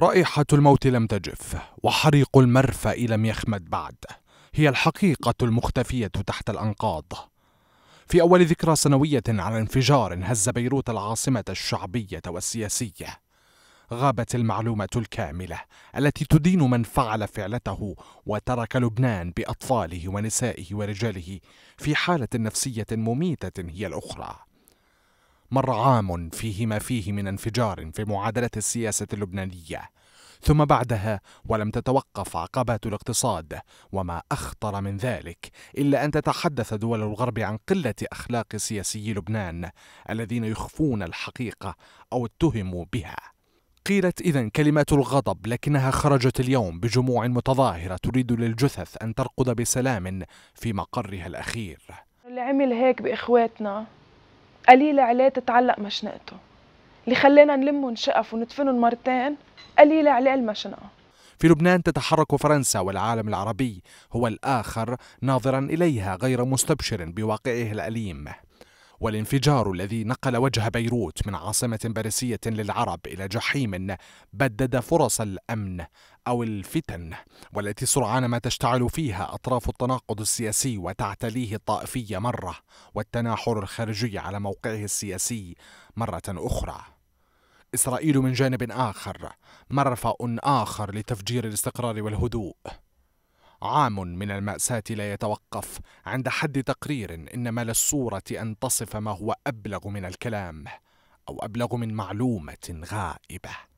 رائحة الموت لم تجف وحريق المرفأ لم يخمد بعد هي الحقيقة المختفية تحت الأنقاض في أول ذكرى سنوية على انفجار هز بيروت العاصمة الشعبية والسياسية غابت المعلومة الكاملة التي تدين من فعل فعلته وترك لبنان بأطفاله ونسائه ورجاله في حالة نفسية مميتة هي الأخرى مر عام فيه ما فيه من انفجار في معادله السياسه اللبنانيه ثم بعدها ولم تتوقف عقبات الاقتصاد وما اخطر من ذلك الا ان تتحدث دول الغرب عن قله اخلاق سياسي لبنان الذين يخفون الحقيقه او اتهموا بها قيلت إذا كلمات الغضب لكنها خرجت اليوم بجموع متظاهرة تريد للجثث أن ترقد بسلام في مقرها الأخير اللي عمل هيك بإخواتنا قليلة عليه تتعلق مشنقته اللي خلينا نلم ونشقف وندفنه مرتين قليلة عليه المشنقة في لبنان تتحرك فرنسا والعالم العربي هو الآخر ناظرا إليها غير مستبشر بواقعه الأليم والانفجار الذي نقل وجه بيروت من عاصمة باريسية للعرب إلى جحيم بدد فرص الأمن أو الفتن والتي سرعان ما تشتعل فيها أطراف التناقض السياسي وتعتليه الطائفية مرة والتناحر الخارجي على موقعه السياسي مرة أخرى إسرائيل من جانب آخر مرفأ آخر لتفجير الاستقرار والهدوء عام من المأساة لا يتوقف عند حد تقرير إنما للصورة أن تصف ما هو أبلغ من الكلام أو أبلغ من معلومة غائبة